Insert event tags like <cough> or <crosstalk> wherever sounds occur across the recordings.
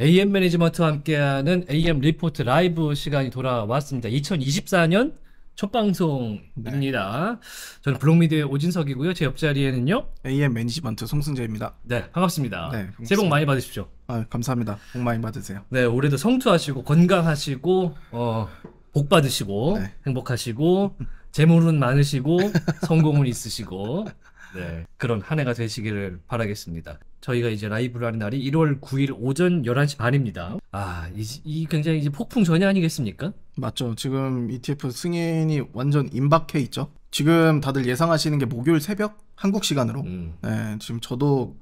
AM 매니지먼트와 함께하는 AM 리포트 라이브 시간이 돌아왔습니다. 2024년 첫 방송입니다. 네. 저는 블록미디어의 오진석이고요. 제 옆자리에는요. AM 매니지먼트 송승재입니다. 네, 반갑습니다. 네, 반갑습니다. 새해 복 많이 받으십시오. 아, 감사합니다. 복 많이 받으세요. 네, 올해도 성투하시고 건강하시고 어, 복 받으시고 네. 행복하시고 재물은 많으시고 성공은 있으시고 네. 네. 그런 한 해가 되시기를 바라겠습니다. 저희가 이제 라이브를 하는 날이 1월 9일 오전 11시 반입니다. 아, 이, 이 굉장히 이제 폭풍 전이 아니겠습니까? 맞죠. 지금 ETF 승인이 완전 임박해 있죠. 지금 다들 예상하시는 게 목요일 새벽 한국 시간으로. 음. 네, 지금 저도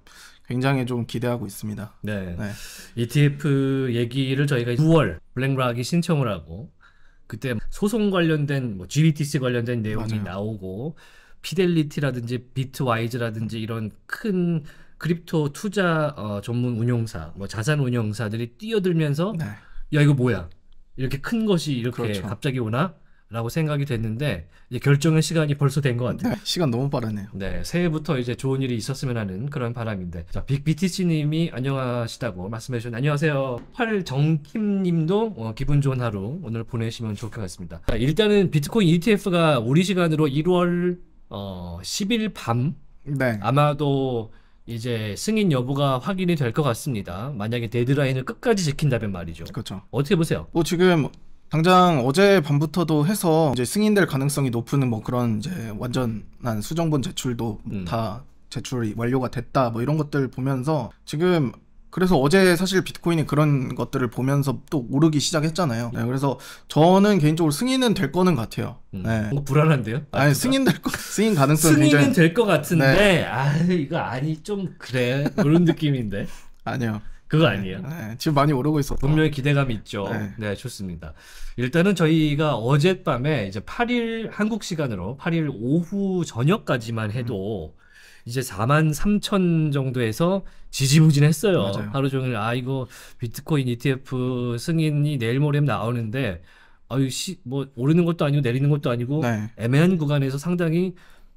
굉장히 좀 기대하고 있습니다. 네. 네. ETF 얘기를 저희가 9월 블랙락이 신청을 하고 그때 소송 관련된 뭐 GBTC 관련된 내용이 맞아요. 나오고 피델리티라든지 비트와이즈라든지 이런 큰 크립토 투자 어, 전문 운용사, 뭐 자산 운용사들이 뛰어들면서 네. 야 이거 뭐야 이렇게 큰 것이 이렇게 그렇죠. 갑자기 오나라고 생각이 됐는데 이제 결정의 시간이 벌써 된 것 같아요. 네, 시간 너무 빠르네요. 네, 새해부터 이제 좋은 일이 있었으면 하는 그런 바람인데 자 빅BTC님이 안녕하시다고 말씀해 주셨는데 안녕하세요. 팔정킴님도 어, 기분 좋은 하루 오늘 보내시면 좋을 것 같습니다. 자, 일단은 비트코인 ETF가 우리 시간으로 1월 어 10일 밤 네. 아마도 이제 승인 여부가 확인이 될 것 같습니다. 만약에 데드라인을 끝까지 지킨다면 말이죠. 그렇죠. 어떻게 보세요? 뭐 지금 당장 어제 밤부터도 해서 이제 승인될 가능성이 높은 뭐 그런 이제 완전한 수정본 제출도 음. 다 제출이 완료가 됐다 뭐 이런 것들 보면서 지금 그래서 어제 사실 비트코인이 그런 것들을 보면서 또 오르기 시작했잖아요. 네, 그래서 저는 개인적으로 승인은 될 거는 같아요. 음. 뭔가 네. 어, 불안한데요? 아니 아닌가? 승인 될 거, <laughs> 승인 가능성 승인은 굉장히... 될것 같은데 네. 아 이거 아니 좀 그래 그런 느낌인데 <laughs> 아니요. 그거 아니에요. 네, 네, 지금 많이 오르고 있어. 분명히 기대감이 있죠. 네. 네. 좋습니다. 일단은 저희가 어젯밤에 이제 8일 한국 시간으로 8일 오후 저녁까지만 해도 음. 이제 4만 3천 정도에서 지지부진했어요. 맞아요. 하루 종일 아 이거 비트코인 ETF 승인이 내일 모레면 나오는데 아유 씨 뭐 오르는 것도 아니고 내리는 것도 아니고 네. 애매한 구간에서 상당히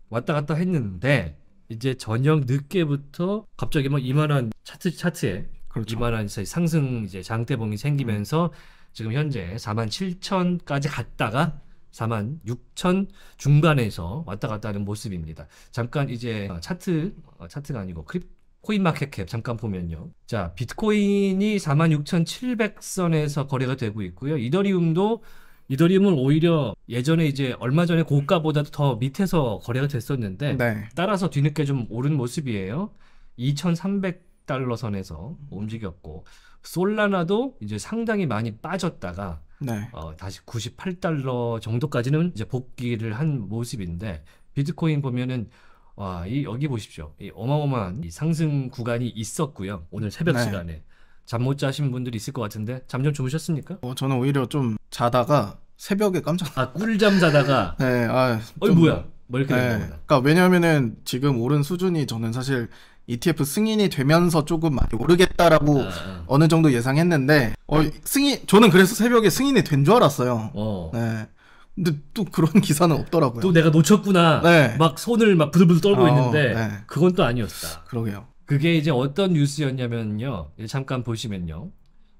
왔다 갔다 했는데 이제 저녁 늦게부터 갑자기 뭐 이만한 차트 차트에 그렇죠. 이만한 상승 이제 장대봉이 생기면서 지금 현재 4만 7천까지 갔다가 4만 6천 중간에서 왔다 갔다 하는 모습입니다. 잠깐 이제 차트, 어, 차트가 아니고 크립, 코인 마켓캡 잠깐 보면요. 자, 비트코인이 46,700선에서 거래가 되고 있고요. 이더리움도 이더리움은 오히려 예전에 이제 얼마 전에 고가보다도 더 밑에서 거래가 됐었는데 네. 따라서 뒤늦게 좀 오른 모습이에요. 2,300달러 선에서 움직였고 솔라나도 이제 상당히 많이 빠졌다가 네. 어, 다시 98달러 정도까지는 이제 복귀를 한 모습인데 비트코인 보면은 와, 이 여기 보십시오. 이 어마어마한 이 상승 구간이 있었고요. 오늘 새벽 네. 시간에 잠 못 자신 분들이 있을 것 같은데 잠 좀 주무셨습니까? 어, 저는 오히려 좀 자다가 새벽에 깜짝 아, 꿀잠 자다가 <laughs> 네, 아, 좀... 어이 뭐야? 뭐 이렇게 네. 된다 그러니까 왜냐면은 지금 오른 수준이 저는 사실 ETF 승인이 되면서 조금 많이 오르겠다라고 아. 어느 정도 예상했는데 어, 승인 저는 그래서 새벽에 승인이 된 줄 알았어요. 어. 네. 근데 또 그런 <laughs> 기사는 없더라고요. 또 내가 놓쳤구나. 네. 막 손을 막 부들부들 떨고 어, 있는데 네. 그건 또 아니었다. 그러게요. 그게 이제 어떤 뉴스였냐면요. 잠깐 보시면요.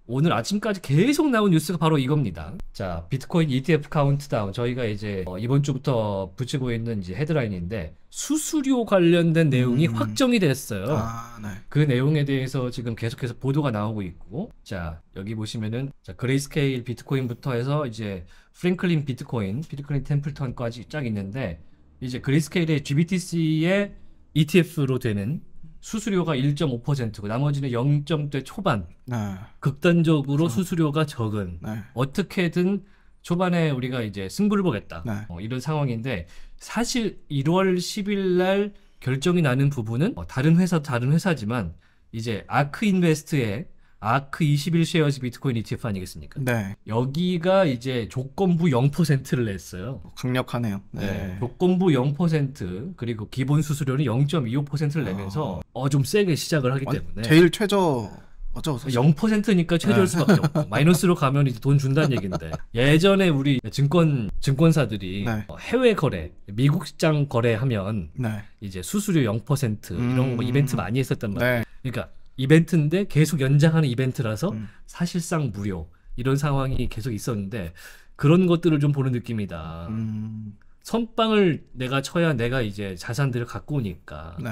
오늘 아침까지 계속 나온 뉴스가 바로 이겁니다. 자, 비트코인 ETF 카운트다운. 저희가 이제 어, 이번 주부터 붙이고 있는 이제 헤드라인인데 수수료 관련된 내용이 음. 확정이 됐어요. 아, 네. 그 내용에 대해서 지금 계속해서 보도가 나오고 있고, 자, 여기 보시면은 자, 그레이스케일 비트코인부터 해서 이제 프랭클린 비트코인, 비트코인 템플턴까지 쫙 있는데, 이제 그레이스케일의 GBTC의 ETF로 되는 수수료가 1.5%고 나머지는 0점대 초반 네. 극단적으로 그렇죠. 수수료가 적은 네. 어떻게든 초반에 우리가 이제 승부를 보겠다 네. 어, 이런 상황인데 사실 1월 10일 날 결정이 나는 부분은 어, 다른 회사 다른 회사지만 이제 아크 인베스트의 아크 21쉐어즈 비트코인 ETF 아니겠습니까? 네. 여기가 이제 조건부 0%를 냈어요. 강력하네요. 네. 네. 조건부 0% 그리고 기본 수수료는 0.25%를 아. 내면서 어좀 세게 시작을 하기 때문에 제일 최저 어쩌고 0%니까 최저일 네. 수밖에 네. 없고 <laughs> 마이너스로 가면 이제 돈 준다는 얘기인데 예전에 우리 증권 증권사들이 네. 어, 해외 거래 미국 시장 거래하면 네. 이제 수수료 0% 이런 음... 거 이벤트 많이 했었단 말이에요. 네. 그러니까 이벤트인데 계속 연장하는 이벤트라서 음. 사실상 무료 이런 상황이 계속 있었는데 그런 것들을 좀 보는 느낌이다. 음. 선빵을 내가 쳐야 내가 이제 자산들을 갖고 오니까 네.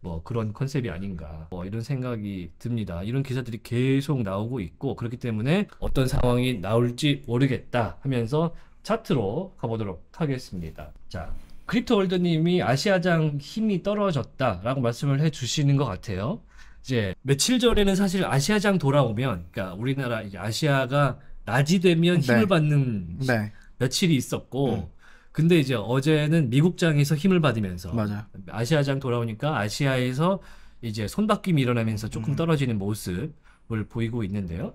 뭐 그런 컨셉이 아닌가 뭐 이런 생각이 듭니다. 이런 기사들이 계속 나오고 있고 그렇기 때문에 어떤 상황이 나올지 모르겠다 하면서 차트로 가보도록 하겠습니다. 자, 크립토월드님이 아시아장 힘이 떨어졌다라고 말씀을 해주시는 것 같아요. 이제 며칠 전에는 사실 아시아장 돌아오면 그러니까 우리나라 이제 아시아가 낮이 되면 네. 힘을 네. 받는 네. 며칠이 있었고 음. 근데 이제 어제는 미국장에서 힘을 받으면서 맞아. 아시아장 돌아오니까 아시아에서 이제 손바뀜이 일어나면서 조금 음. 떨어지는 모습을 보이고 있는데요.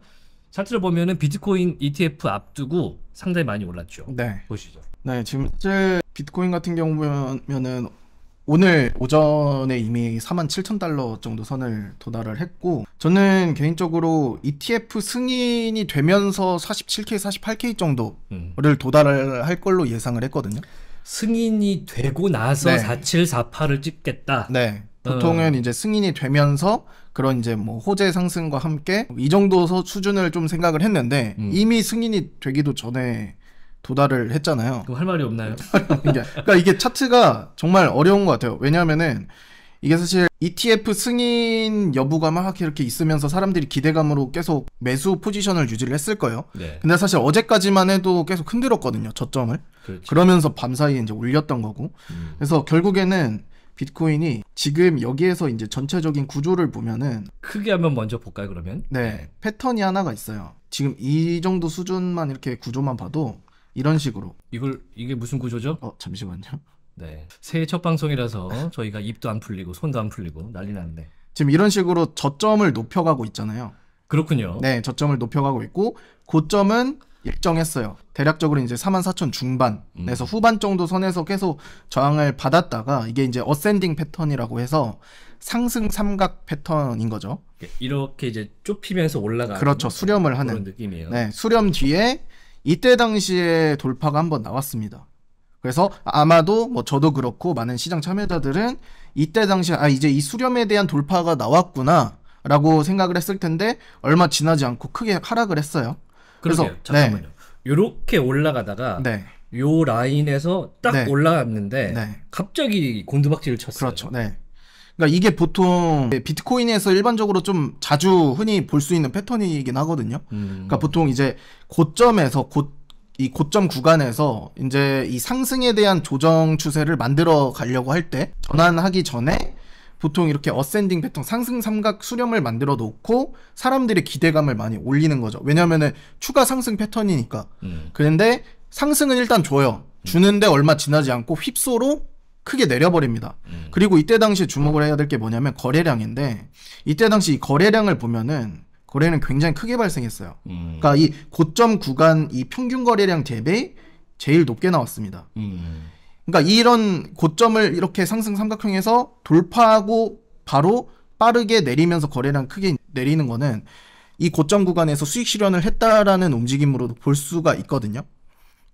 차트를 보면은 비트코인 ETF 앞두고 상당히 많이 올랐죠. 네. 보시죠. 네, 지금 실제 비트코인 같은 경우면은 오늘 오전에 이미 4만 7천 달러 정도 선을 도달을 했고 저는 개인적으로 ETF 승인이 되면서 47K, 48K 정도를 음. 도달할 걸로 예상을 했거든요. 승인이 되고 나서 네. 4748을 찍겠다. 네. 보통은 어. 이제 승인이 되면서 그런 이제 뭐 호재 상승과 함께 이 정도 수준을 좀 생각을 했는데 음. 이미 승인이 되기도 전에 도달을 했잖아요. 할 말이 없나요? <laughs> 그러니까 이게 차트가 정말 어려운 것 같아요. 왜냐하면은 이게 사실 ETF 승인 여부가 막 이렇게 있으면서 사람들이 기대감으로 계속 매수 포지션을 유지를 했을 거예요. 네. 근데 사실 어제까지만 해도 계속 흔들었거든요. 저점을. 그렇죠. 그러면서 밤사이에 이제 올렸던 거고. 음. 그래서 결국에는 비트코인이 지금 여기에서 이제 전체적인 구조를 보면은 크게 한번 먼저 볼까요, 그러면? 네. 패턴이 하나가 있어요. 지금 이 정도 수준만 이렇게 구조만 봐도 이런 식으로. 이걸 이게 무슨 구조죠? 어 잠시만요. 네. 새해 첫 방송이라서 저희가 입도 안 풀리고 손도 안 풀리고 난리 났는데. 지금 이런 식으로 저점을 높여가고 있잖아요. 그렇군요. 네, 저점을 높여가고 있고 고점은 일정했어요. 대략적으로 이제 44,000 중반에서 음. 후반 정도 선에서 계속 저항을 받았다가 이게 이제 어센딩 패턴이라고 해서 상승 삼각 패턴인 거죠. 이렇게 이제 좁히면서 올라가 그렇죠. 수렴을 하는 느낌이에요. 네, 수렴 뒤에 이때 당시에 돌파가 한번 나왔습니다. 그래서 아마도 뭐 저도 그렇고 많은 시장 참여자들은 이때 당시 에아 이제 이 수렴에 대한 돌파가 나왔구나 라고 생각을 했을 텐데 얼마 지나지 않고 크게 하락을 했어요. 그래서 그러게요. 잠깐만요. 이렇게 네. 올라가다가 네. 요 라인에서 딱 네. 올라갔는데 네. 갑자기 곤두박질을 쳤어요. 그렇죠. 네. 그러니까 이게 보통 비트코인에서 일반적으로 좀 자주 흔히 볼 수 있는 패턴이긴 하거든요. 음. 그러니까 보통 이제 고점에서 고, 이 고점 구간에서 이제 이 상승에 대한 조정 추세를 만들어 가려고 할 때 전환하기 전에 보통 이렇게 어센딩 패턴 상승 삼각 수렴을 만들어 놓고 사람들의 기대감을 많이 올리는 거죠. 왜냐면은 추가 상승 패턴이니까. 음. 그런데 상승은 일단 줘요. 주는데 얼마 지나지 않고 휩소로 크게 내려버립니다. 음. 그리고 이때 당시 주목을 해야 될 게 뭐냐면 거래량인데 이때 당시 이 거래량을 보면은 거래는 굉장히 크게 발생했어요. 음. 그러니까 이 고점 구간 이 평균 거래량 대비 제일 높게 나왔습니다. 음. 그러니까 이런 고점을 이렇게 상승 삼각형에서 돌파하고 바로 빠르게 내리면서 거래량 크게 내리는 거는 이 고점 구간에서 수익 실현을 했다라는 움직임으로도 볼 수가 있거든요.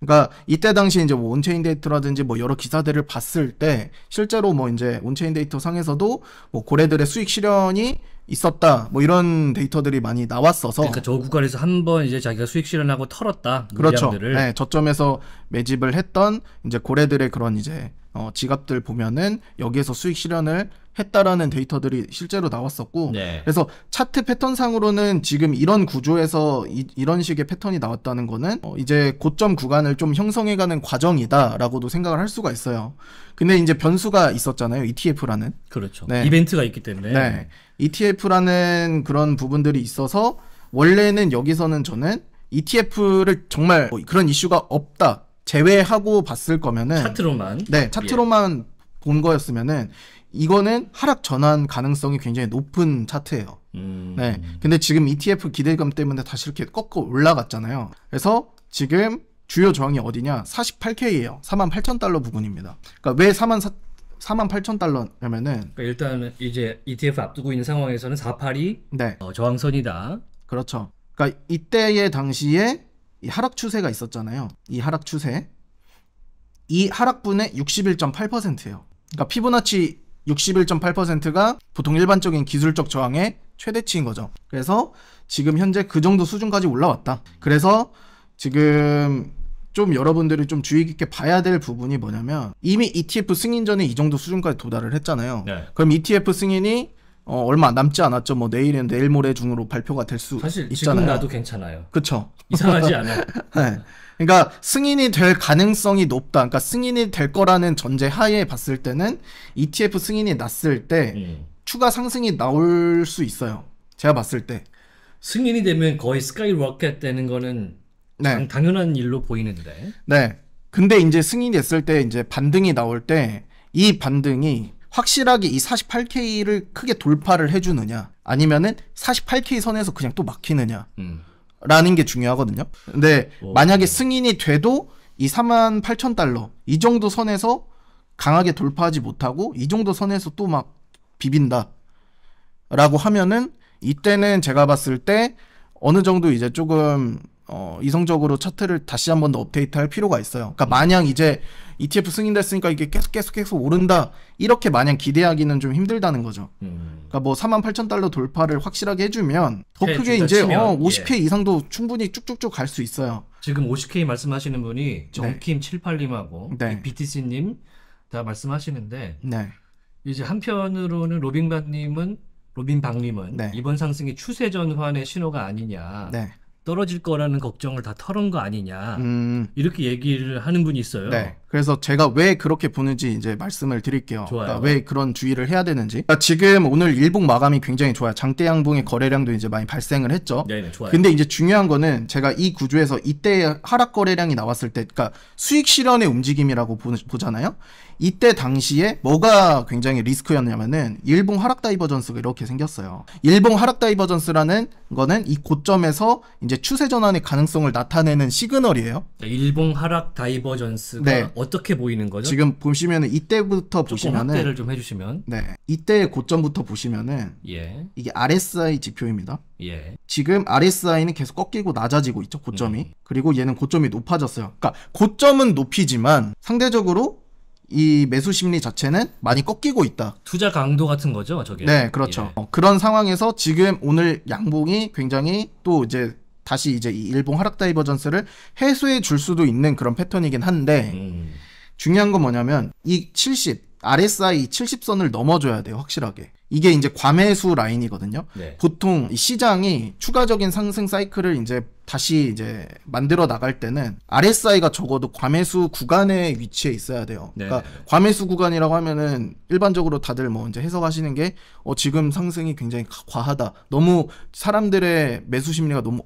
그러니까 이때 당시 이제 뭐 온체인 데이터라든지 뭐 여러 기사들을 봤을 때 실제로 뭐 이제 온체인 데이터 상에서도 뭐 고래들의 수익 실현이 있었다 뭐 이런 데이터들이 많이 나왔어서 그러니까 저 구간에서 한 번 이제 자기가 수익 실현하고 털었다 물량들을. 그렇죠. 네, 저점에서 매집을 했던 이제 고래들의 그런 이제 어, 지갑들 보면은 여기에서 수익 실현을 했다라는 데이터들이 실제로 나왔었고 네. 그래서 차트 패턴상으로는 지금 이런 구조에서 이, 런 식의 패턴이 나왔다는 거는 어 이제 고점 구간을 좀 형성해가는 과정이다라고도 생각을 할 수가 있어요. 근데 이제 변수가 있었잖아요. ETF라는 그렇죠. 네. 이벤트가 있기 때문에 네. ETF라는 그런 부분들이 있어서 원래는 여기서는 저는 ETF를 정말 뭐 그런 이슈가 없다 제외하고 봤을 거면은 차트로만 네 차트로만 예. 본 거였으면은 이거는 하락 전환 가능성이 굉장히 높은 차트예요. 음. 네. 근데 지금 ETF 기대감 때문에 다시 이렇게 꺾어 올라갔잖아요. 그래서 지금 주요 저항이 어디냐? 48K예요. 48,000달러 부근입니다. 그러니까 왜 4만 4 48,000달러냐면은 그러니까 일단 이제 ETF 앞두고 있는 상황에서는 48이 네. 어, 저항선이다. 그렇죠. 그러니까 이때의 당시에 이 하락 추세가 있었잖아요. 이 하락 추세. 이 하락분의 61.8%예요. 그러니까 피보나치 61.8%가 보통 일반적인 기술적 저항의 최대치인 거죠. 그래서 지금 현재 그 정도 수준까지 올라왔다. 그래서 지금 좀 여러분들이 좀 주의 깊게 봐야 될 부분이 뭐냐면 이미 ETF 승인 전에 이 정도 수준까지 도달을 했잖아요. 네. 그럼 ETF 승인이 어, 얼마 남지 않았죠. 뭐 내일은 내일 모레 중으로 발표가 될 수 있잖아요. 사실 지금 나도 괜찮아요. 그쵸 이상하지 <laughs> 않아. 네. 그러니까 승인이 될 가능성이 높다. 그러니까 승인이 될 거라는 전제 하에 봤을 때는 ETF 승인이 났을 때 음. 추가 상승이 나올 수 있어요. 제가 봤을 때. 승인이 되면 거의 스카이로켓 되는 거는 네. 당연한 일로 보이는데. 네. 근데 이제 승인이 됐을 때 이제 반등이 나올 때 이 반등이 확실하게 이 48K를 크게 돌파를 해주느냐 아니면은 48K 선에서 그냥 또 막히느냐 음. 라는 게 중요하거든요. 근데 오. 어. 만약에 승인이 돼도 이 3만 8천 달러 이 정도 선에서 강하게 돌파하지 못하고 이 정도 선에서 또 막 비빈다 라고 하면은 이때는 제가 봤을 때 어느 정도 이제 조금 어, 이성적으로 차트를 다시 한 번 더 업데이트할 필요가 있어요. 그러니까 마냥 이제 ETF 승인됐으니까 이게 계속 계속 계속 오른다 이렇게 마냥 기대하기는 좀 힘들다는 거죠. 음. 그러니까 뭐 4만 8천 달러 돌파를 확실하게 해주면 더 크게 이제 치면, 어, 50K 예. 이상도 충분히 쭉쭉쭉 갈 수 있어요. 지금 50K 말씀하시는 분이 정킴 네. 78님하고 네. BTC님 다 말씀하시는데 네. 이제 한편으로는 로빈박님은 로빈박님은 네. 이번 상승이 추세 전환의 신호가 아니냐. 네. 떨어질 거라는 걱정을 다 털은 거 아니냐 음. 이렇게 얘기를 하는 분이 있어요. 네. 그래서 제가 왜 그렇게 보는지 이제 말씀을 드릴게요. 그러니까 왜 그런 주의를 해야 되는지. 그러니까 지금 오늘 일봉 마감이 굉장히 좋아요. 장대양봉의 거래량도 이제 많이 발생을 했죠. 네네, 네, 좋아요. 근데 이제 중요한 거는 제가 이 구조에서 이때 하락 거래량이 나왔을 때, 그러니까 수익 실현의 움직임이라고 보, 보잖아요. 이때 당시에 뭐가 굉장히 리스크였냐면은 일봉 하락 다이버전스가 이렇게 생겼어요. 일봉 하락 다이버전스라는 거는 이 고점에서 이제 추세 전환의 가능성을 나타내는 시그널이에요. 네, 일봉 하락 다이버전스가 네. 어떻게 보이는 거죠? 지금 보시면은 이때부터 보시면은 확대를 좀 해주시면 네 이때의 고점부터 보시면은 예. 이게 RSI 지표입니다. 예. 지금 RSI는 계속 꺾이고 낮아지고 있죠 고점이 음. 그리고 얘는 고점이 높아졌어요. 그러니까 고점은 높이지만 상대적으로 이 매수 심리 자체는 많이 꺾이고 있다. 투자 강도 같은 거죠, 저게. 네, 그렇죠. 예. 어, 그런 상황에서 지금 오늘 양봉이 굉장히 또 이제 다시 이제 이 일봉 하락 다이버전스를 해소해 줄 수도 있는 그런 패턴이긴 한데 음. 음. 중요한 건 뭐냐면 이 70, RSI 70선을 넘어줘야 돼요, 확실하게. 이게 이제 과매수 라인이거든요. 네. 보통 시장이 추가적인 상승 사이클을 이제 다시 이제 만들어 나갈 때는 RSI가 적어도 과매수 구간에 위치해 있어야 돼요. 네. 그러니까 과매수 구간이라고 하면은 일반적으로 다들 뭐 이제 해석하시는 게 어 지금 상승이 굉장히 과하다. 너무 사람들의 매수 심리가 너무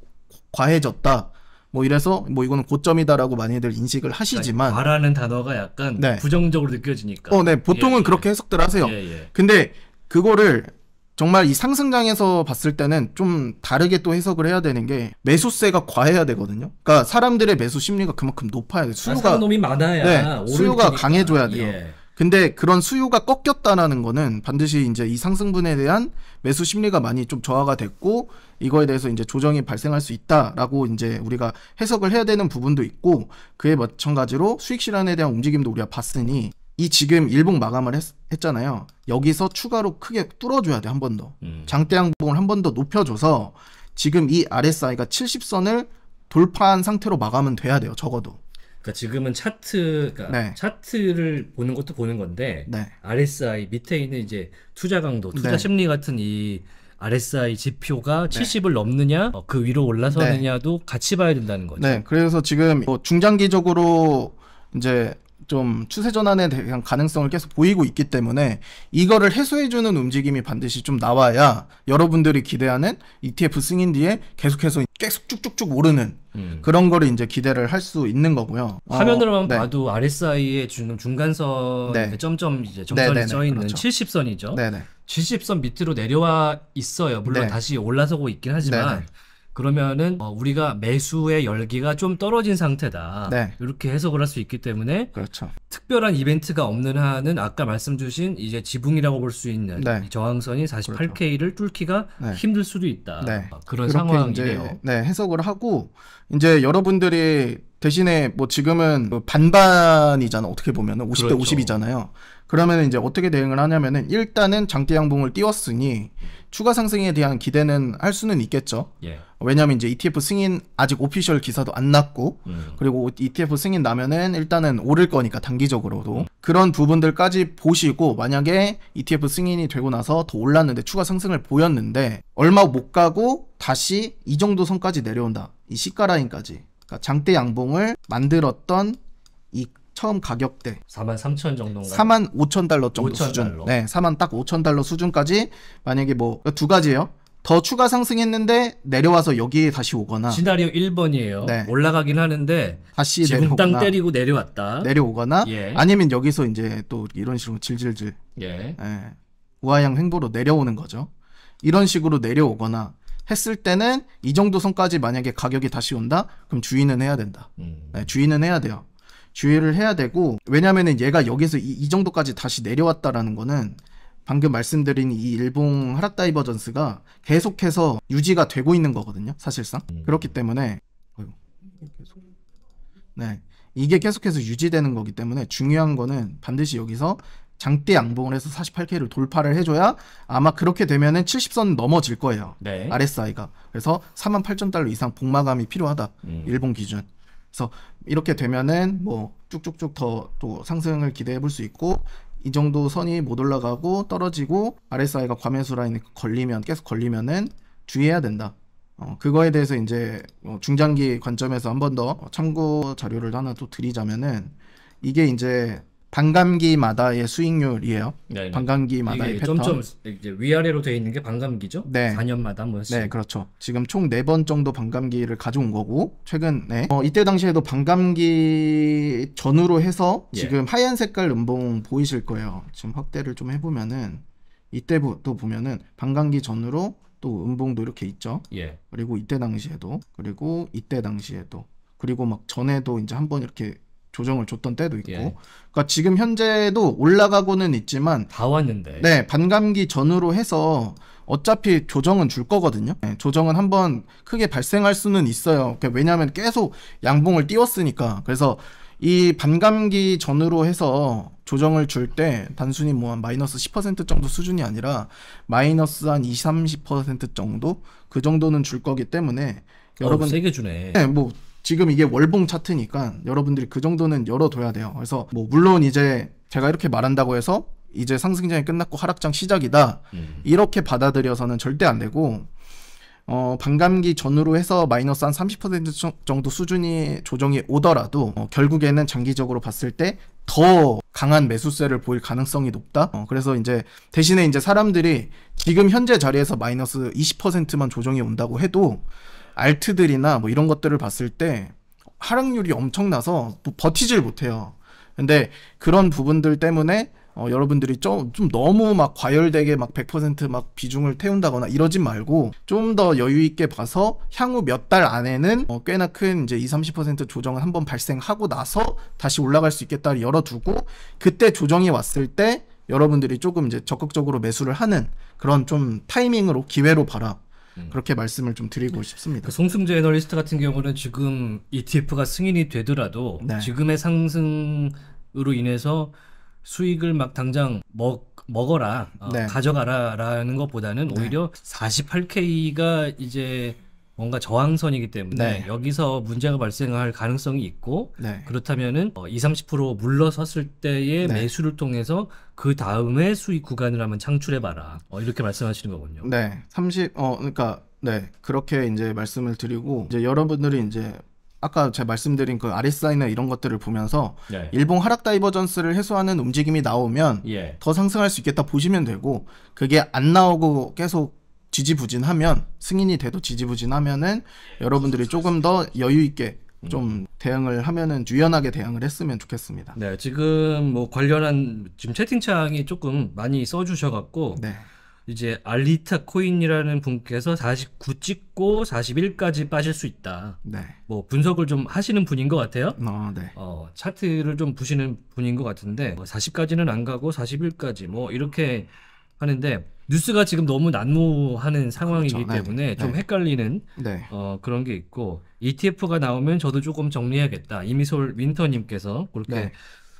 과해졌다. 뭐 이래서 뭐 이거는 고점이다라고 많이들 인식을 하시지만 과라는 단어가 약간 네. 부정적으로 느껴지니까. 어, 네. 보통은 예, 예. 그렇게 해석들 하세요. 예, 예. 근데 그거를 정말 이 상승장에서 봤을 때는 좀 다르게 또 해석을 해야 되는 게 매수세가 과해야 되거든요. 그러니까 사람들의 매수 심리가 그만큼 높아야 돼. 수요가 아, 놈이 많아야 네, 수요가 강해져야 돼요. 예. 근데 그런 수요가 꺾였다라는 거는 반드시 이제 이 상승분에 대한 매수 심리가 많이 좀 저하가 됐고 이거에 대해서 이제 조정이 발생할 수 있다라고 이제 우리가 해석을 해야 되는 부분도 있고 그에 마찬가지로 수익 실현에 대한 움직임도 우리가 봤으니 이 지금 일봉 마감을 했, 잖아요 여기서 추가로 크게 뚫어줘야 돼 한 번 더. 음. 장대양봉을 한 번 더 높여줘서 지금 이 RSI가 70선을 돌파한 상태로 마감은 돼야 돼요. 적어도. 그러니까 지금은 차트, 그러니까 네. 차트를 보는 것도 보는 건데 네. RSI 밑에 있는 이제 투자 강도, 투자 네. 심리 같은 이 RSI 지표가 70을 넘느냐, 어, 그 위로 올라서느냐도 네. 같이 봐야 된다는 거죠. 네, 그래서 지금 뭐 중장기적으로 이제 좀 추세 전환에 대한 가능성을 계속 보이고 있기 때문에 이거를 해소해주는 움직임이 반드시 좀 나와야 여러분들이 기대하는 ETF 승인 뒤에 계속해서 계속 쭉쭉쭉 오르는 음. 그런 거를 이제 기대를 할 수 있는 거고요. 어, 화면으로만 어, 네. 봐도 RSI의 주는 중간선 네. 점점 이제 점선이 네, 네, 네. 써 있는 그렇죠. 70선이죠. 네네. 70선 밑으로 내려와 있어요. 물론 네 다시 올라서고 있긴 하지만. 네네. 그러면은 어, 우리가 매수의 열기가 좀 떨어진 상태다. 네. 이렇게 해석을 할 수 있기 때문에 그렇죠. 특별한 이벤트가 없는 한은 아까 말씀 주신 이제 지붕이라고 볼 수 있는 네. 저항선이 48K를 그렇죠. 뚫기가 네. 힘들 수도 있다. 네. 어, 그런 상황이에요. 네, 해석을 하고 이제 여러분들이 대신에 뭐 지금은 뭐 반반이잖아 어떻게 보면 50대 그렇죠. 50이잖아요. 그러면 이제 어떻게 대응을 하냐면은 일단은 장대 양봉을 띄웠으니 추가 상승에 대한 기대는 할 수는 있겠죠. 예. 왜냐면 이제 ETF 승인 아직 오피셜 기사도 안 났고 음. 그리고 ETF 승인 나면은 일단은 오를 거니까 단기적으로도 음. 그런 부분들까지 보시고 만약에 ETF 승인이 되고 나서 더 올랐는데 추가 상승을 보였는데 얼마 못 가고 다시 이 정도 선까지 내려온다 이 시가 라인까지 그러니까 장대 양봉을 만들었던 이 처음 가격대 4만 3천 정도인가 4만 5천 달러 정도 5천 수준. 달러. 네, 4만 딱 5천 달러 수준까지 만약에 뭐 두 가지예요. 더 추가 상승했는데 내려와서 여기에 다시 오거나 시나리오 1번이에요. 네. 올라가긴 하는데 다시 지금 땅 때리고 내려왔다. 내려오거나 예. 아니면 여기서 이제 또 이런 식으로 질질질 예. 예. 우아양 횡보로 내려오는 거죠. 이런 식으로 내려오거나 했을 때는 이 정도 선까지 만약에 가격이 다시 온다? 그럼 주의는 해야 된다. 음. 네, 주의는 해야 돼요. 주의를 해야 되고 왜냐면은 얘가 여기서 이, 이 정도까지 다시 내려왔다라는 거는 방금 말씀드린 이 일봉 하락 다이버전스가 계속해서 유지가 되고 있는 거거든요 사실상 음. 그렇기 때문에 네 이게 계속해서 유지되는 거기 때문에 중요한 거는 반드시 여기서 장대 양봉을 해서 48K를 돌파를 해줘야 아마 그렇게 되면은 70선 넘어질 거예요 네. RSI가 그래서 48,000달러 이상 복마감이 필요하다 음. 일본 기준 그래서 이렇게 되면은 뭐 쭉쭉쭉 더 또 상승을 기대해 볼 수 있고 이 정도 선이 못 올라가고 떨어지고 RSI가 과매수 라인에 걸리면 계속 걸리면은 주의해야 된다. 어, 그거에 대해서 이제 뭐 중장기 관점에서 한 번 더 참고 자료를 하나 또 드리자면은 이게 이제 반감기마다의 수익률이에요. 네, 네, 반감기마다의 이게 패턴. 점점 이제 위아래로 돼 있는 게 반감기죠. 네. 4년마다 뭐. 네, 그렇죠. 지금 총 네 번 정도 반감기를 가져온 거고 최근에 어, 이때 당시에도 반감기 전후로 해서 예. 지금 하얀 색깔 음봉 보이실 거예요. 지금 확대를 좀 해보면은 이때부터 보면은 반감기 전후로 또 음봉도 이렇게 있죠. 예. 그리고 이때 당시에도 그리고 이때 당시에도 그리고 막 전에도 이제 한번 이렇게 조정을 줬던 때도 있고. 예. 그러니까 지금 현재도 올라가고는 있지만 다 왔는데. 네, 반감기 전으로 해서 어차피 조정은 줄 거거든요. 네, 조정은 한번 크게 발생할 수는 있어요. 그러니까 왜냐하면 계속 양봉을 띄웠으니까. 그래서 이 반감기 전으로 해서 조정을 줄 때 단순히 뭐 한 마이너스 10% 정도 수준이 아니라 마이너스 한 20, 30% 정도 그 정도는 줄 거기 때문에 여러분 세게 주네. 네, 뭐 지금 이게 월봉 차트니까 여러분들이 그 정도는 열어둬야 돼요. 그래서 뭐 물론 이제 제가 이렇게 말한다고 해서 이제 상승장이 끝났고 하락장 시작이다. 음. 이렇게 받아들여서는 절대 안 되고 어, 반감기 전후로 해서 마이너스 한 30% 정도 수준이 조정이 오더라도 어, 결국에는 장기적으로 봤을 때 더 강한 매수세를 보일 가능성이 높다. 어, 그래서 이제 대신에 이제 사람들이 지금 현재 자리에서 마이너스 20%만 조정이 온다고 해도 알트들이나 뭐 이런 것들을 봤을 때 하락률이 엄청나서 뭐 버티질 못해요. 근데 그런 부분들 때문에 어, 여러분들이 좀, 좀 너무 막 과열되게 막 100%막 비중을 태운다거나 이러지 말고 좀 더 여유있게 봐서 향후 몇 달 안에는 어, 꽤나 큰 이제 20, 30% 조정을 한번 발생하고 나서 다시 올라갈 수 있겠다를 열어두고 그때 조정이 왔을 때 여러분들이 조금 이제 적극적으로 매수를 하는 그런 좀 타이밍으로 기회로 봐라. 음. 그렇게 말씀을 좀 드리고 네. 싶습니다. 그송승재 애널리스트 같은 경우는 지금 ETF가 승인이 되더라도 네. 지금의 상승으로 인해서 수익을 막 당장 먹 먹어라 어, 네. 가져가라라는 것보다는 네. 오히려 48K가 이제 뭔가 저항선이기 때문에 네. 여기서 문제가 발생할 가능성이 있고 네. 그렇다면은 어, 20, 30% 물러섰을 때의 네. 매수를 통해서 그 다음에 수익 구간을 한번 창출해 봐라. 어, 이렇게 말씀하시는 거군요. 네. 30 어 그러니까 네. 그렇게 이제 말씀을 드리고 이제 여러분들이 이제 아까 제가 말씀드린 그 RSI나 이런 것들을 보면서 네. 일본 하락 다이버전스를 해소하는 움직임이 나오면 예. 더 상승할 수 있겠다 보시면 되고 그게 안 나오고 계속 지지부진하면 승인이 돼도 지지부진하면은 예, 여러분들이 그렇죠. 조금 더 여유 있게 음. 좀 대응을 하면은 유연하게 대응을 했으면 좋겠습니다. 네, 지금 뭐 관련한 지금 채팅창이 조금 많이 써주셔갖고 네. 이제 알리타 코인이라는 분께서 49 찍고 41까지 빠질 수 있다. 네. 뭐 분석을 좀 하시는 분인 것 같아요. 어, 네. 어, 차트를 좀 보시는 분인 것 같은데 뭐 40까지는 안 가고 41까지 뭐 이렇게 하는데 뉴스가 지금 너무 난무하는 상황이기 그렇죠. 네, 때문에 네. 좀 헷갈리는 네. 어, 그런 게 있고 ETF가 나오면 저도 조금 정리해야겠다. 이미솔 윈터님께서 그렇게 네.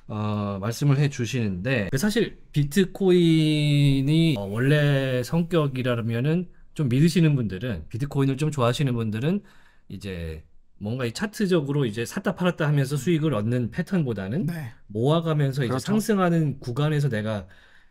어, 말씀을 해 주시는데 그 사실 비트코인이 어, 원래 성격이라면은 좀 믿으시는 분들은 비트코인을 좀 좋아하시는 분들은 이제 뭔가 이 차트적으로 이제 샀다 팔았다 하면서 수익을 얻는 패턴보다는 네. 모아가면서 그렇죠. 이제 상승하는 구간에서 내가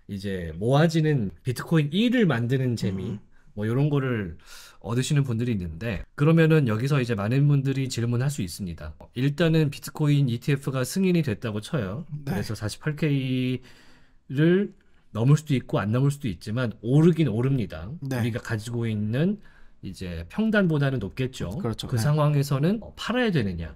이제 모아지는 비트코인 1을 만드는 재미 음. 뭐 이런 거를 얻으시는 분들이 있는데 그러면은 여기서 이제 많은 분들이 질문할 수 있습니다. 일단은 비트코인 ETF가 승인이 됐다고 쳐요. 네. 그래서 48K를 넘을 수도 있고 안 넘을 수도 있지만 오르긴 오릅니다. 네. 우리가 가지고 있는 이제 평단보다는 높겠죠. 그렇죠. 그 네. 상황에서는 팔아야 되느냐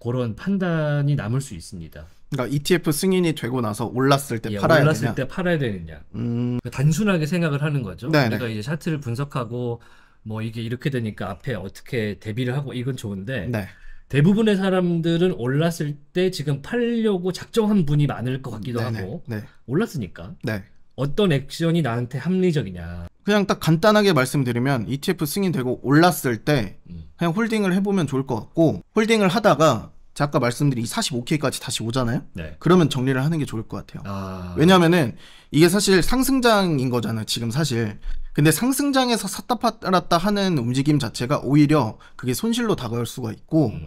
그런 판단이 남을 수 있습니다. 그러니까 ETF 승인이 되고 나서 올랐을 때 예, 팔아야 올랐을 되냐? 때 팔아야 되느냐. 음... 그러니까 단순하게 생각을 하는 거죠. 네네. 우리가 네. 이제 차트를 분석하고 뭐 이게 이렇게 되니까 앞에 어떻게 대비를 하고 이건 좋은데 네. 대부분의 사람들은 올랐을 때 지금 팔려고 작정한 분이 많을 것 같기도 네네. 네. 하고 네. 올랐으니까 네. 어떤 액션이 나한테 합리적이냐. 그냥 딱 간단하게 말씀드리면 ETF 승인되고 올랐을 때 음. 그냥 홀딩을 해보면 좋을 것 같고 홀딩을 하다가 아까 말씀드린 45K까지 다시 오잖아요. 네. 그러면 정리를 하는 게 좋을 것 같아요. 아... 왜냐하면은 이게 사실 상승장인 거잖아요. 지금 사실. 근데 상승장에서 샀다 팔았다 하는 움직임 자체가 오히려 그게 손실로 다가올 수가 있고 음.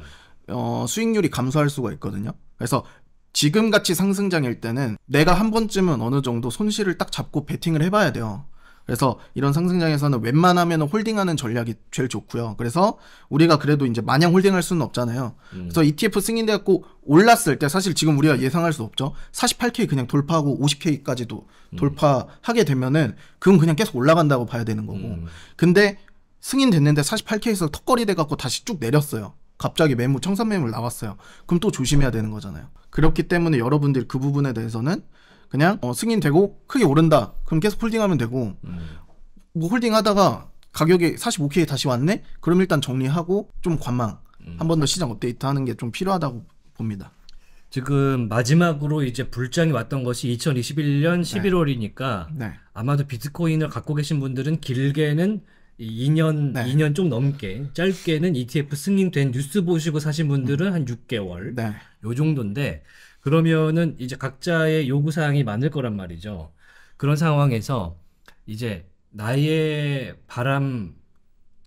어, 수익률이 감소할 수가 있거든요. 그래서 지금 같이 상승장일 때는 내가 한 번쯤은 어느 정도 손실을 딱 잡고 베팅을 해봐야 돼요. 그래서 이런 상승장에서는 웬만하면 홀딩하는 전략이 제일 좋고요. 그래서 우리가 그래도 이제 마냥 홀딩할 수는 없잖아요. 음. 그래서 ETF 승인되었고 올랐을 때 사실 지금 우리가 예상할 수 없죠. 48K 그냥 돌파하고 50K까지도 음. 돌파하게 되면은 그건 그냥 계속 올라간다고 봐야 되는 거고. 음. 근데 승인됐는데 48K에서 턱걸이 돼 갖고 다시 쭉 내렸어요. 갑자기 매물 청산 매물 나왔어요. 그럼 또 조심해야 되는 거잖아요. 그렇기 때문에 여러분들 그 부분에 대해서는 그냥 어, 승인되고 크게 오른다. 그럼 계속 홀딩하면 되고 음. 뭐 홀딩하다가 가격이 45K에 다시 왔네? 그럼 일단 정리하고 좀 관망 음. 한번 더 시장 업데이트 하는 게 좀 필요하다고 봅니다. 지금 마지막으로 이제 불장이 왔던 것이 2021년 11월이니까 네. 네. 아마도 비트코인을 갖고 계신 분들은 길게는 2년 네. 2년 좀 넘게 짧게는 ETF 승인된 뉴스 보시고 사신 분들은 음. 한 6개월 요 정도인데 그러면은 이제 각자의 요구 사항이 많을 거란 말이죠. 그런 상황에서 이제 나의 바람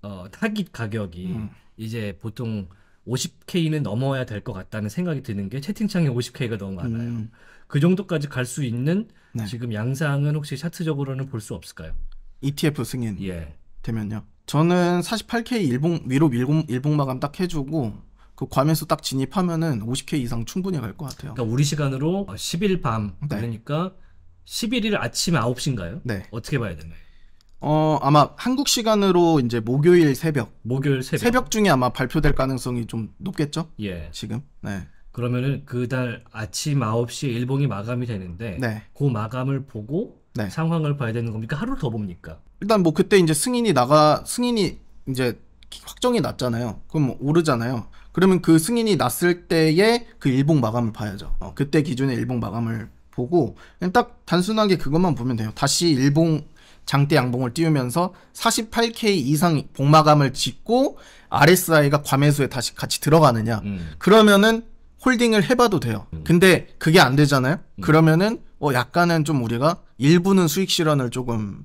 어, 타깃 가격이 음. 이제 보통 50K는 넘어야 될 것 같다는 생각이 드는 게 채팅창에 50K가 너무 많아요. 음. 그 정도까지 갈 수 있는 네. 지금 양상은 혹시 차트적으로는 볼 수 없을까요? ETF 승인 예. 되면요. 저는 48K 일봉 위로 밀봉, 일봉 마감 딱 해주고 그과면서딱 진입하면은 50K 이상 충분히 갈 것 같아요. 그러니까 우리 시간으로 10일 밤 네. 그러니까 11일 아침 9시인가요? 네. 어떻게 봐야 되나요? 어, 아마 한국 시간으로 이제 목요일 새벽. 목요일 새벽. 새벽 중에 아마 발표될 가능성이 좀 높겠죠? 예. 지금. 네. 그러면은 그 달 아침 9시에 일본이 마감이 되는데 네. 그 마감을 보고 네. 상황을 봐야 되는 겁니까? 하루 더 봅니까? 일단 뭐 그때 이제 승인이 나가 승인이 이제 확정이 났잖아요. 그럼 뭐 오르잖아요. 그러면 그 승인이 났을 때에그일본 마감을 봐야죠. 어, 그때 기준의 일본 마감을 보고 그냥 딱 단순하게 그것만 보면 돼요. 다시 일봉 장대 양봉을 띄우면서 48K 이상 복마감을 짓고 RSI가 과매수에 다시 같이 들어가느냐. 음. 그러면은 홀딩을 해봐도 돼요. 음. 근데 그게 안 되잖아요. 음. 그러면은 어 약간은 좀 우리가 일부는 수익 실현을 조금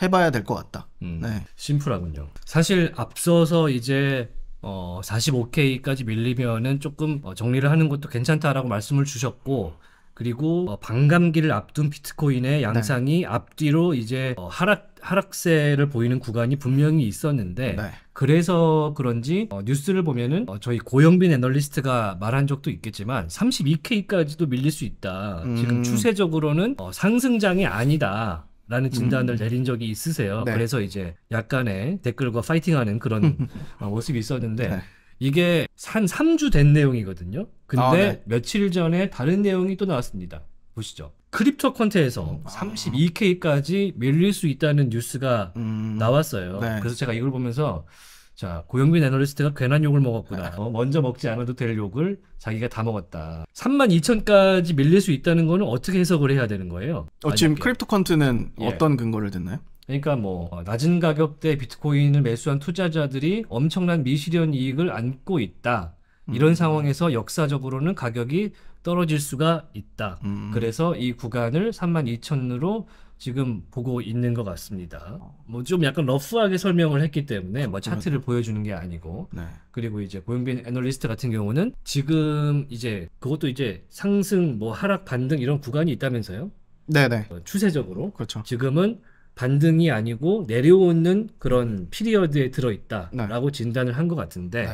해봐야 될 것 같다. 음. 네. 심플하군요. 사실 앞서서 이제 어 45K까지 밀리면은 조금 어, 정리를 하는 것도 괜찮다라고 말씀을 주셨고 그리고 어, 반감기를 앞둔 비트코인의 네. 양상이 네. 앞뒤로 이제 어, 하락 하락세를 보이는 구간이 분명히 있었는데 네. 그래서 그런지 어, 뉴스를 보면은 어, 저희 고영빈 애널리스트가 말한 적도 있겠지만 32K까지도 밀릴 수 있다. 음. 지금 추세적으로는 어, 상승장이 아니다. 라는 음. 진단을 음. 내린 적이 있으세요. 네. 그래서 이제 약간의 댓글과 파이팅하는 그런 <laughs> 어, 모습이 있었는데 네. 이게 한 3주 된 내용이거든요. 근데 아, 네. 며칠 전에 다른 내용이 또 나왔습니다. 보시죠. 크립토 콘테에서 32K까지 음, 아. 밀릴 수 있다는 뉴스가 음. 나왔어요. 네. 그래서 제가 이걸 보면서 자, 고영빈 애널리스트가 괜한 욕을 먹었구나. <laughs> 어, 먼저 먹지 않아도 될 욕을 자기가 다 먹었다. 3만 2천까지 밀릴 수 있다는 거는 어떻게 해석을 해야 되는 거예요? 어, 지금 크립토 콘트는 예. 어떤 근거를 듣나요 그러니까 뭐 낮은 가격대 비트코인을 매수한 투자자들이 엄청난 미실현 이익을 안고 있다. 이런 음. 상황에서 역사적으로는 가격이 떨어질 수가 있다. 음. 그래서 이 구간을 32,000으로 지금 보고 있는 것 같습니다. 뭐 좀 약간 러프하게 설명을 했기 때문에 뭐 그렇죠. 차트를 보여주는 게 아니고 네. 그리고 이제 고용빈 애널리스트 같은 경우는 지금 이제 그것도 이제 상승 뭐 하락 반등 이런 구간이 있다면서요? 네네. 어, 추세적으로 그렇죠. 지금은 반등이 아니고 내려오는 그런 음. 피리어드에 들어있다라고 네. 진단을 한 것 같은데 네.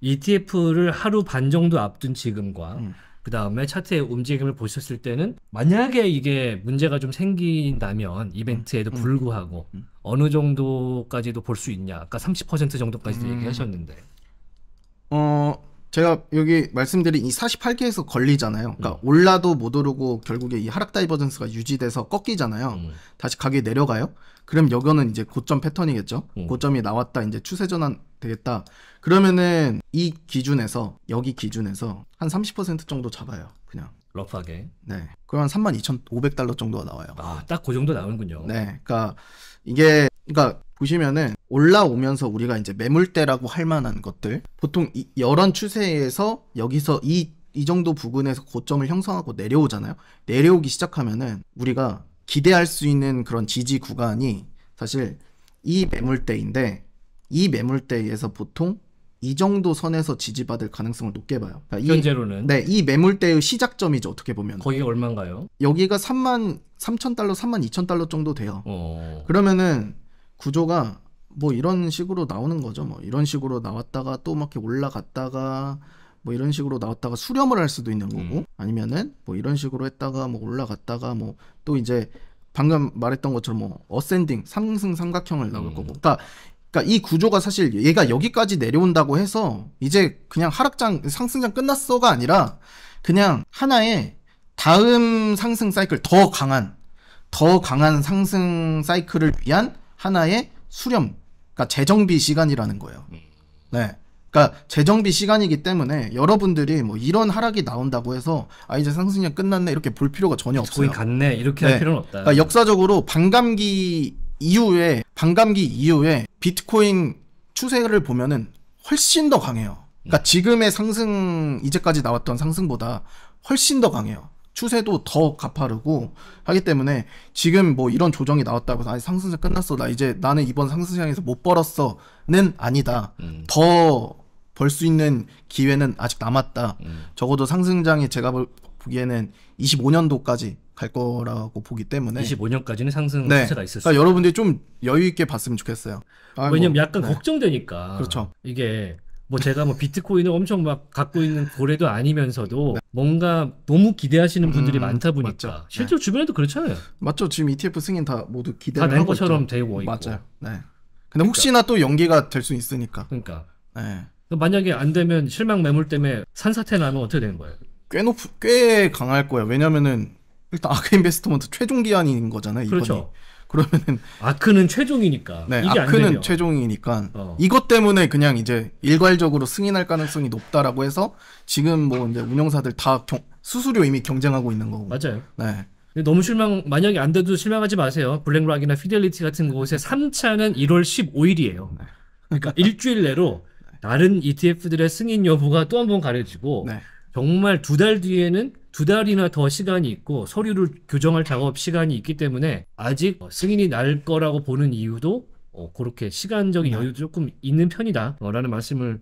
ETF를 하루 반 정도 앞둔 지금과 음. 그 다음에 차트의 움직임을 보셨을 때는 만약에 이게 문제가 좀 생긴다면 이벤트에도 음. 음. 불구하고 음. 어느 정도까지도 볼 수 있냐 아까 30% 정도까지도 음. 얘기하셨는데 어 제가 여기 말씀드린 이 48개에서 걸리잖아요. 그러니까 음. 올라도 못 오르고 결국에 이 하락 다이버전스가 유지돼서 꺾이잖아요. 음. 다시 가게 내려가요. 그럼 여기는 이제 고점 패턴이겠죠. 음. 고점이 나왔다. 이제 추세 전환 되겠다. 그러면은 이 기준에서 여기 기준에서 한 30% 정도 잡아요. 그냥 러프하게. 네. 그러면 32,500달러 정도가 나와요. 아, 딱 그 정도 나오는군요. 네. 그러니까 이게 그러니까 보시면은 올라오면서 우리가 이제 매물대라고 할 만한 것들 보통 이, 이런 추세에서 여기서 이, 이 정도 부근에서 고점을 형성하고 내려오잖아요. 내려오기 시작하면은 우리가 기대할 수 있는 그런 지지 구간이 사실 이 매물대인데 이 매물대에서 보통 이 정도 선에서 지지받을 가능성을 높게 봐요. 그러니까 현재로는 네, 이 매물대의 시작점이죠. 어떻게 보면 거기 얼마인가요? 여기가 3만 3천 달러, 3만 2천 달러 정도 돼요. 어... 그러면은 구조가 뭐 이런 식으로 나오는 거죠. 뭐 이런 식으로 나왔다가 또 막 이렇게 올라갔다가 뭐 이런 식으로 나왔다가 수렴을 할 수도 있는 거고 음. 아니면은 뭐 이런 식으로 했다가 뭐 올라갔다가 뭐 또 이제 방금 말했던 것처럼 뭐 어센딩 상승 삼각형을 나올 음. 거고 그러니까 그러니까 이 구조가 사실 얘가 여기까지 내려온다고 해서 이제 그냥 하락장 상승장 끝났어가 아니라 그냥 하나의 다음 상승 사이클 더 강한 더 강한 상승 사이클을 위한 하나의 수렴, 그러니까 재정비 시간이라는 거예요. 음. 네. 그러니까 재정비 시간이기 때문에 여러분들이 뭐 이런 하락이 나온다고 해서 아 이제 상승이 끝났네 이렇게 볼 필요가 전혀 없어요. 거의 갔네 이렇게 네. 할 필요는 없다. 그러니까 역사적으로 반감기 이후에 반감기 이후에 비트코인 추세를 보면은 훨씬 더 강해요. 그러니까 지금의 상승 이제까지 나왔던 상승보다 훨씬 더 강해요. 추세도 더 가파르고 하기 때문에 지금 뭐 이런 조정이 나왔다고 해서 아니 상승세 끝났어 나 이제 나는 이번 상승장에서 못 벌었어는 아니다 음. 더벌 수 있는 기회는 아직 남았다 음. 적어도 상승장이 제가 보기에는 25년도까지 갈 거라고 보기 때문에 25년까지는 상승 네. 추세가 있었 그러니까 여러분들이 좀 여유 있게 봤으면 좋겠어요. 아, 왜냐면 뭐, 약간 네. 걱정되니까 그렇죠. 이게 뭐 제가 뭐 비트코인을 엄청 막 갖고 있는 고래도 아니면서도 네. 뭔가 너무 기대하시는 분들이 음, 많다 보니까 맞죠. 네. 실제로 네. 주변에도 그렇잖아요. 맞죠. 지금 ETF 승인 다 모두 기대를 하 것처럼 되고 있고. 맞아요. 네. 근데 그러니까. 혹시나 또 연기가 될 수 있으니까. 그러니까. 네. 만약에 안 되면 실망 매물 때문에 산사태 나면 어떻게 되는 거예요? 꽤 높, 꽤 강할 거예요. 왜냐면은 일단 아크 인베스트먼트 최종 기한인 거잖아요. 이번이. 그렇죠. 그러면은 아크는 최종이니까. 네, 아크는 최종이니까 어. 이것 때문에 그냥 이제 일괄적으로 승인할 가능성이 높다라고 해서 지금 뭐 이제 운영사들 다 경, 수수료 이미 경쟁하고 있는 거고. 맞아요. 네. 너무 실망 만약에 안 돼도 실망하지 마세요. 블랙락이나 피델리티 같은 곳에 3차는 1월 15일이에요. 그러니까 일주일 내로 <laughs> 네. 다른 ETF들의 승인 여부가 또 한 번 가려지고 네. 정말 두 달 뒤에는 두 달이나 더 시간이 있고 서류를 교정할 작업 시간이 있기 때문에 아직 승인이 날 거라고 보는 이유도 어, 그렇게 시간적인 네. 여유 도 조금 있는 편이다라는 어, 말씀을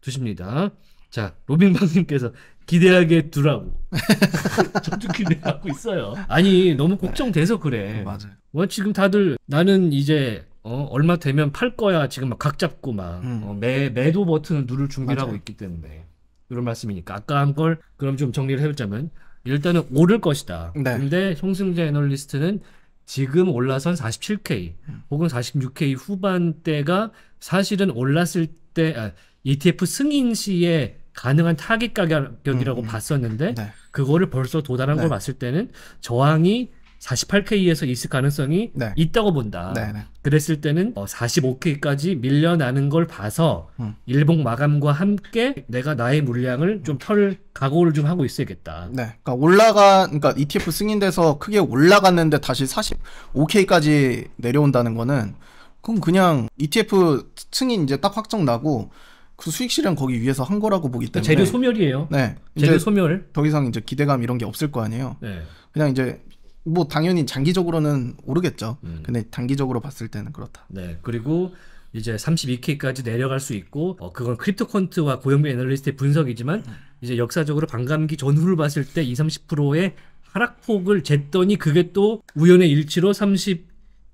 주십니다. 자 로빈방님께서 기대하게 두라고. <laughs> 저도 기대하고 있어요. 아니 너무 걱정돼서 그래. 네, 맞아요. 뭐 지금 다들 나는 이제 어, 얼마 되면 팔 거야 지금 막 각 잡고 막 음. 어, 매 매도 버튼을 누를 준비를 맞아요. 하고 있기 때문에. 이런 말씀이니까 아까 한 걸 그럼 좀 정리를 해보자면 일단은 오를 것이다. 네. 근데 송승재 애널리스트는 지금 올라선 47K 혹은 46K 후반대가 사실은 올랐을 때 아, ETF 승인 시에 가능한 타깃 가격이라고 음, 음. 봤었는데 네. 그거를 벌써 도달한 네. 걸 봤을 때는 저항이 48K에서 있을 가능성이 네. 있다고 본다. 네네. 네. 그랬을 때는 45K까지 어, 밀려나는 걸 봐서 음. 일봉 마감과 함께 내가 나의 물량을 좀털 음. 각오를 좀 하고 있어야겠다. 네. 그러니까 올라가 그러니까 ETF 승인돼서 크게 올라갔는데 다시 45K까지 내려온다는 거는 그럼 그냥 ETF 승인 이제 딱 확정 나고 그 수익 실현 거기 위해서 한 거라고 보기 그러니까 때문에 재료 소멸이에요. 네. 재료 소멸. 더 이상 이제 기대감 이런 게 없을 거 아니에요. 네. 그냥 이제 뭐 당연히 장기적으로는 오르겠죠. 음. 근데 단기적으로 봤을 때는 그렇다. 네. 그리고 이제 32K까지 내려갈 수 있고 어, 그건 크립토컨트와 고용비 애널리스트의 분석이지만 음. 이제 역사적으로 반감기 전후를 봤을 때 2, 30%의 하락폭을 쟀더니 그게 또 우연의 일치로 32K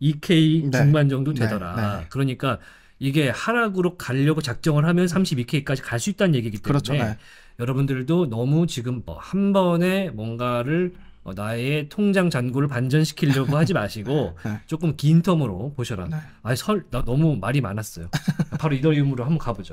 네. 중반 정도 네, 되더라. 네. 네. 그러니까 이게 하락으로 가려고 작정을 하면 32K까지 갈 수 있다는 얘기이기 때문에 그렇죠. 네. 여러분들도 너무 지금 뭐 한 번에 뭔가를 어, 나의 통장 잔고를 반전시키려고 하지 마시고 <laughs> 네. 조금 긴 텀으로 보셔라. 네. 아, 설, 나 너무 말이 많았어요. 바로 이더리움으로 한번 가보죠.